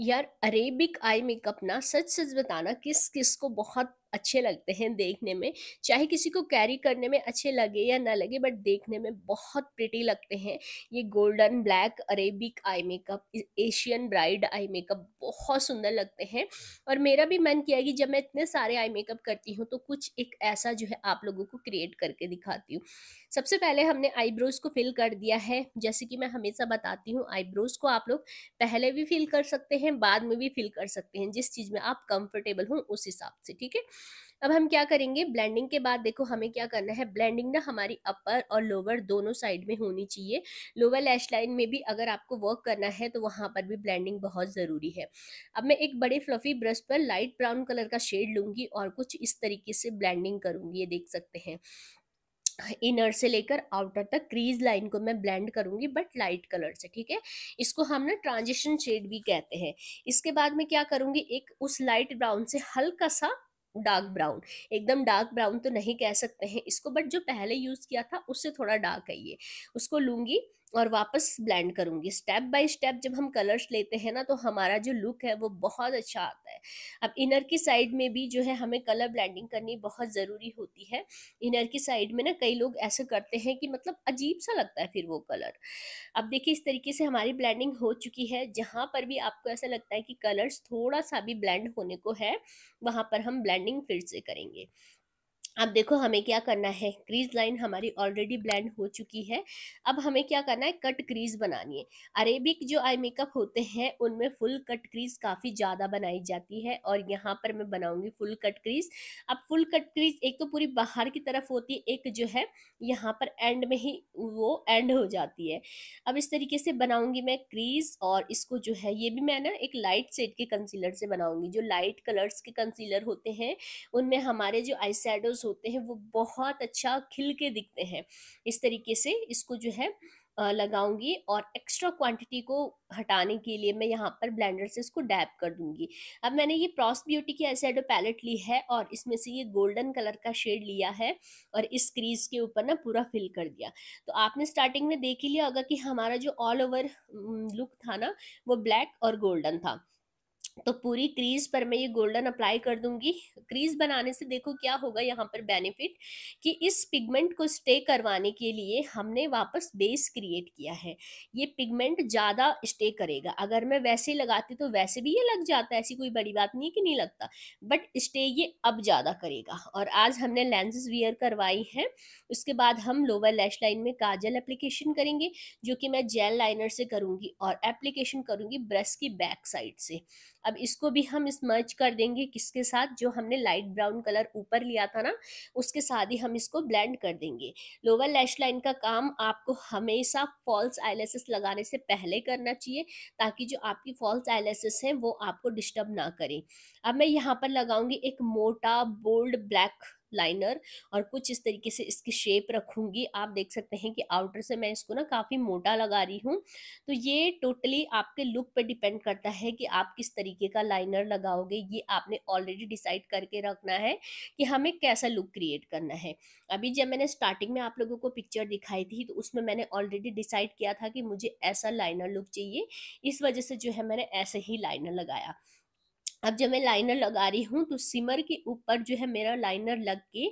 यार Arabic eye makeup ना सच सच बताना किस किस को बहुत अच्छे लगते हैं देखने में चाहे किसी को कैरी करने में अच्छे लगे या ना लगे बट देखने में बहुत प्रिटी लगते हैं ये golden black Arabic eye makeup Asian bride eye makeup बहुत सुंदर लगते हैं और मेरा भी मन किया कि जब मैं इतने सारे आई मेकअप करती हूँ तो कुछ एक ऐसा जो है आप लोगों को क्रिएट करके दिखाती हूँ सबसे पहले हमने आईब्रोज को फिल कर दिया है जैसे कि मैं हमेशा बताती हूँ आईब्रोज को आप लोग पहले भी फिल कर सकते हैं बाद में भी फिल कर सकते हैं जिस चीज़ में आप कंफर्टेबल हों उस हिसाब से ठीक है अब हम क्या करेंगे ब्लेंडिंग के बाद देखो हमें क्या करना है ब्लेंडिंग ना हमारी अपर और लोअर दोनों साइड में होनी चाहिए लोअर लैश लाइन में भी अगर आपको वर्क करना है तो वहाँ पर भी ब्लेंडिंग बहुत ज़रूरी है अब मैं एक बड़े फ्लफी ब्रश पर लाइट ब्राउन कलर का शेड लूँगी और कुछ इस तरीके से ब्लैंडिंग करूँगी ये देख सकते हैं इनर से लेकर आउटर तक क्रीज लाइन को मैं ब्लेंड करूंगी बट लाइट कलर से ठीक है इसको हम ना ट्रांजिशन शेड भी कहते हैं इसके बाद मैं क्या करूंगी एक उस लाइट ब्राउन से हल्का सा डार्क ब्राउन एकदम डार्क ब्राउन तो नहीं कह सकते हैं इसको बट जो पहले यूज़ किया था उससे थोड़ा डार्क है ये उसको लूँगी और वापस ब्लेंड करूँगी स्टेप बाय स्टेप जब हम कलर्स लेते हैं ना तो हमारा जो लुक है वो बहुत अच्छा आता है अब इनर की साइड में भी जो है हमें कलर ब्लेंडिंग करनी बहुत ज़रूरी होती है इनर की साइड में ना कई लोग ऐसे करते हैं कि मतलब अजीब सा लगता है फिर वो कलर अब देखिए इस तरीके से हमारी ब्लैंडिंग हो चुकी है जहाँ पर भी आपको ऐसा लगता है कि कलर्स थोड़ा सा भी ब्लैंड होने को है वहाँ पर हम ब्लैंडिंग फिर से करेंगे अब देखो हमें क्या करना है क्रीज लाइन हमारी ऑलरेडी ब्लेंड हो चुकी है अब हमें क्या करना है कट क्रीज बनानी है अरेबिक जो आई मेकअप होते हैं उनमें फुल कट क्रीज काफ़ी ज़्यादा बनाई जाती है और यहाँ पर मैं बनाऊंगी फुल कट क्रीज अब फुल कट क्रीज एक तो पूरी बाहर की तरफ होती है एक जो है यहाँ पर एंड में ही वो एंड हो जाती है अब इस तरीके से बनाऊंगी मैं क्रीज और इसको जो है ये भी मैं ना एक लाइट सेट के कंसीलर से बनाऊंगी जो लाइट कलर्स के कंसीलर होते हैं उनमें हमारे जो आई होते हैं वो बहुत अच्छा खिल के दिखते हैं इस तरीके से इसको जो है लगाऊंगी और एक्स्ट्रा क्वांटिटी को हटाने के लिए मैं यहाँ पर ब्लेंडर से इसको डैप कर दूंगी अब मैंने ये प्रॉस ब्यूटी की एसेडो पैलेट ली है और इसमें से ये गोल्डन कलर का शेड लिया है और इस क्रीज के ऊपर ना पूरा फिल कर दिया तो आपने स्टार्टिंग में देख ही लिया होगा कि हमारा जो ऑल ओवर लुक था ना वो ब्लैक और गोल्डन था तो पूरी क्रीज पर मैं ये गोल्डन अप्लाई कर दूंगी क्रीज बनाने से देखो क्या होगा यहाँ पर बेनिफिट कि इस पिगमेंट को स्टे करवाने के लिए हमने वापस बेस क्रिएट किया है ये पिगमेंट ज़्यादा स्टे करेगा अगर मैं वैसे ही लगाती तो वैसे भी ये लग जाता ऐसी कोई बड़ी बात नहीं है कि नहीं लगता बट स्टे ये अब ज़्यादा करेगा और आज हमने लेंजेज वियर करवाई है उसके बाद हम लोअर लैश लाइन में काजल एप्लीकेशन करेंगे जो कि मैं जेल लाइनर से करूँगी और एप्लीकेशन करूँगी ब्रश की बैक साइड से अब इसको भी हम इस मर्ज कर देंगे किसके साथ जो हमने लाइट ब्राउन कलर ऊपर लिया था ना उसके साथ ही हम इसको ब्लेंड कर देंगे लोअर लैश लाइन का काम आपको हमेशा फॉल्स आईलेसिस लगाने से पहले करना चाहिए ताकि जो आपकी फॉल्स आईलेसिस हैं वो आपको डिस्टर्ब ना करें अब मैं यहाँ पर लगाऊंगी एक मोटा बोल्ड ब्लैक लाइनर और कुछ इस तरीके से इसकी शेप रखूंगी आप देख सकते हैं कि आउटर से मैं इसको ना काफ़ी मोटा लगा रही हूँ तो ये टोटली आपके लुक पे डिपेंड करता है कि आप किस तरीके का लाइनर लगाओगे ये आपने ऑलरेडी डिसाइड करके रखना है कि हमें कैसा लुक क्रिएट करना है अभी जब मैंने स्टार्टिंग में आप लोगों को पिक्चर दिखाई थी तो उसमें मैंने ऑलरेडी डिसाइड किया था कि मुझे ऐसा लाइनर लुक चाहिए इस वजह से जो है मैंने ऐसे ही लाइनर लगाया अब जब मैं लाइनर लगा रही हूँ तो सिमर के ऊपर जो है मेरा लाइनर लग के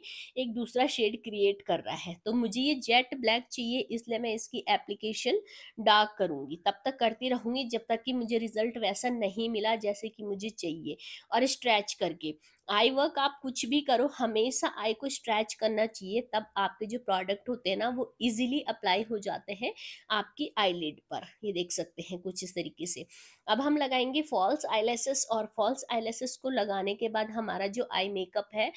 एक दूसरा शेड क्रिएट कर रहा है तो मुझे ये जेट ब्लैक चाहिए इसलिए मैं इसकी एप्लीकेशन डार्क करूँगी तब तक करती रहूँगी जब तक कि मुझे रिजल्ट वैसा नहीं मिला जैसे कि मुझे चाहिए और स्ट्रेच करके आई वर्क आप कुछ भी करो हमेशा आई को स्ट्रैच करना चाहिए तब आपके जो प्रोडक्ट होते हैं ना वो इजीली अप्लाई हो जाते हैं आपकी आई पर ये देख सकते हैं कुछ इस तरीके से अब हम लगाएंगे फॉल्स आईलेसेस और फॉल्स आईलेसेस को लगाने के बाद हमारा जो आई मेकअप है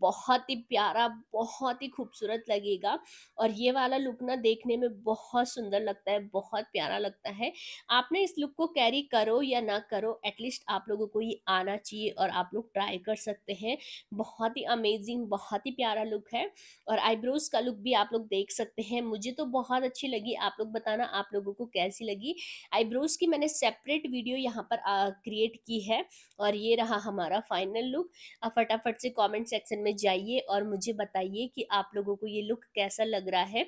बहुत ही प्यारा बहुत ही खूबसूरत लगेगा और ये वाला लुक ना देखने में बहुत सुंदर लगता है बहुत प्यारा लगता है आपने इस लुक को कैरी करो या ना करो एटलीस्ट आप लोगों को ये आना चाहिए और आप लोग ट्राई कर सकते सकते हैं बहुत ही अमेजिंग बहुत ही प्यारा लुक है और आईब्रोज का लुक भी आप लोग देख सकते हैं मुझे तो बहुत अच्छी लगी आप लोग बताना आप लोगों को कैसी लगी आईब्रोज की मैंने सेपरेट वीडियो यहाँ पर क्रिएट की है और ये रहा हमारा फाइनल लुक आप फटाफट से कॉमेंट सेक्शन में जाइए और मुझे बताइए कि आप लोगों को ये लुक कैसा लग रहा है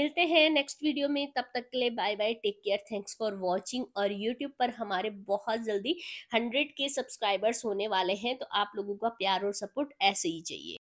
मिलते हैं नेक्स्ट वीडियो में तब तक के लिए bye bye take care thanks for watching और यूट्यूब पर हमारे बहुत जल्दी हंड्रेड के सब्सक्राइबर्स होने वाले हैं तो आप लोगों को का प्यार और सपोर्ट ऐसे ही चाहिए